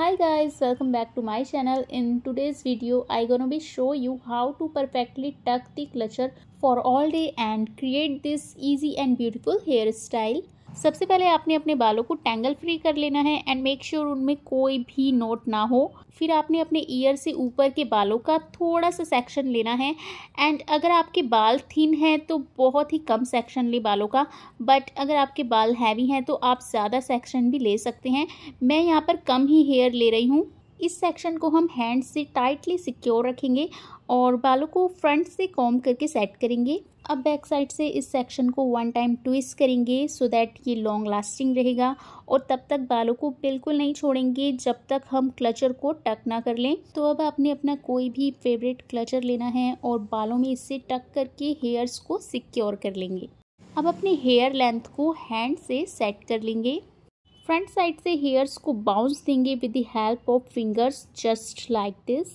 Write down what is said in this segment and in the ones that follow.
hi guys welcome back to my channel in today's video i gonna be show you how to perfectly tuck the clutcher for all day and create this easy and beautiful hairstyle सबसे पहले आपने अपने बालों को tangle free कर लेना है and make sure उनमें कोई भी नोट ना हो फिर आपने अपने ईयर से ऊपर के बालों का थोड़ा सा सेक्शन लेना है एंड अगर आपके बाल थिन हैं तो बहुत ही कम सेक्शन ले बालों का बट अगर आपके बाल हैवी हैं तो आप ज़्यादा सेक्शन भी ले सकते हैं मैं यहाँ पर कम ही हेयर ले रही हूँ इस सेक्शन को हम हैंड से टाइटली सिक्योर रखेंगे और बालों को फ्रंट से कॉम करके सेट करेंगे अब बैक साइड से इस सेक्शन को वन टाइम ट्विस्ट करेंगे सो दैट ये लॉन्ग लास्टिंग रहेगा और तब तक बालों को बिल्कुल नहीं छोड़ेंगे जब तक हम क्लचर को टक ना कर लें तो अब आपने अपना कोई भी फेवरेट क्लचर लेना है और बालों में इससे टक करके हेयर्स को सिक्योर कर लेंगे अब अपने हेयर लेंथ को हैंड से सेट कर लेंगे फ्रंट साइड से हेयर्स को बाउंस देंगे with the help of fingers just like this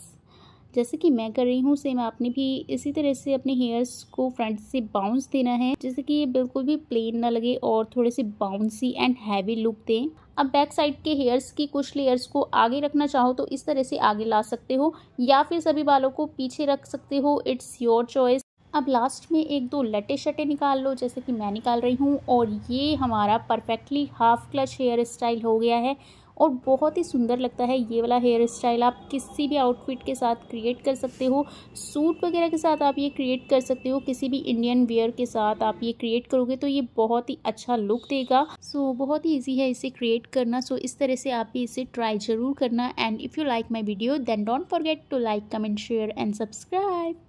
जैसे कि मैं कर रही हूँ सेम आपने भी इसी तरह से अपने हेयर्स को फ्रंट से बाउंस देना है जैसे कि ये बिल्कुल भी प्लेन ना लगे और थोड़े से बाउंसी एंड हैवी लुक दें अब बैक साइड के हेयर्स की कुछ लेयर्स को आगे रखना चाहो तो इस तरह से आगे ला सकते हो या फिर सभी बालों को पीछे रख सकते हो इट्स योर चॉइस अब लास्ट में एक दो लटे शटे निकाल लो जैसे कि मैं निकाल रही हूँ और ये हमारा perfectly half clutch hairstyle हो गया है और बहुत ही सुंदर लगता है ये वाला हेयर स्टाइल आप किसी भी आउटफिट के साथ क्रिएट कर सकते हो सूट वगैरह के साथ आप ये क्रिएट कर सकते हो किसी भी इंडियन वेयर के साथ आप ये क्रिएट करोगे तो ये बहुत ही अच्छा लुक देगा सो so, बहुत ही ईजी है इसे क्रिएट करना सो so, इस तरह से आप भी इसे ट्राई ज़रूर करना and if you like my video then don't forget to like comment share and subscribe